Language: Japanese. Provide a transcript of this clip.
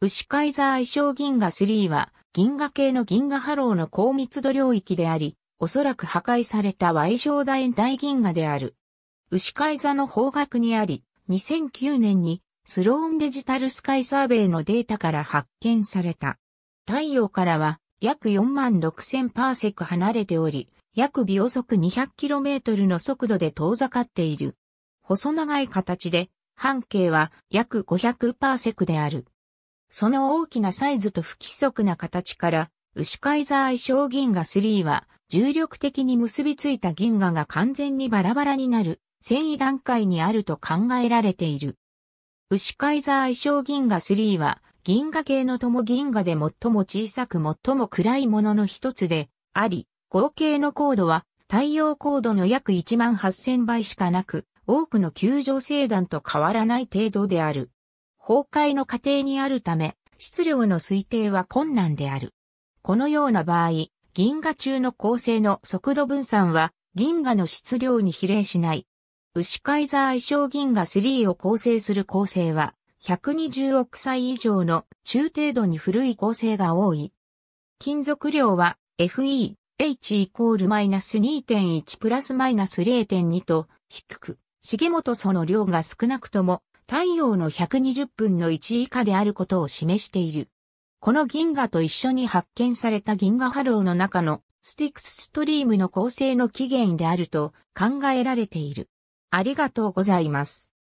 牛カイザー愛称銀河3は、銀河系の銀河波浪の高密度領域であり、おそらく破壊された矮小楕円大銀河である。牛カイザの方角にあり、2009年にスローンデジタルスカイサーベイのデータから発見された。太陽からは約4万6000パーセク離れており、約秒速 200km の速度で遠ざかっている。細長い形で、半径は約500パーセクである。その大きなサイズと不規則な形から、牛カイザー小銀河3は、重力的に結びついた銀河が完全にバラバラになる、繊維段階にあると考えられている。牛カイザー小銀河3は、銀河系の友銀河で最も小さく最も暗いものの一つであり、合計の高度は太陽高度の約1万8000倍しかなく、多くの球状星団と変わらない程度である。崩壊の過程にあるため、質量の推定は困難である。このような場合、銀河中の構成の速度分散は銀河の質量に比例しない。牛カイザー愛称銀河3を構成する構成は、120億歳以上の中程度に古い構成が多い。金属量は FE、H イコールマイナス2.1プラスマイナス0.2と低く、重本素の量が少なくとも太陽の120分の1以下であることを示している。この銀河と一緒に発見された銀河波浪の中のスティクスストリームの構成の起源であると考えられている。ありがとうございます。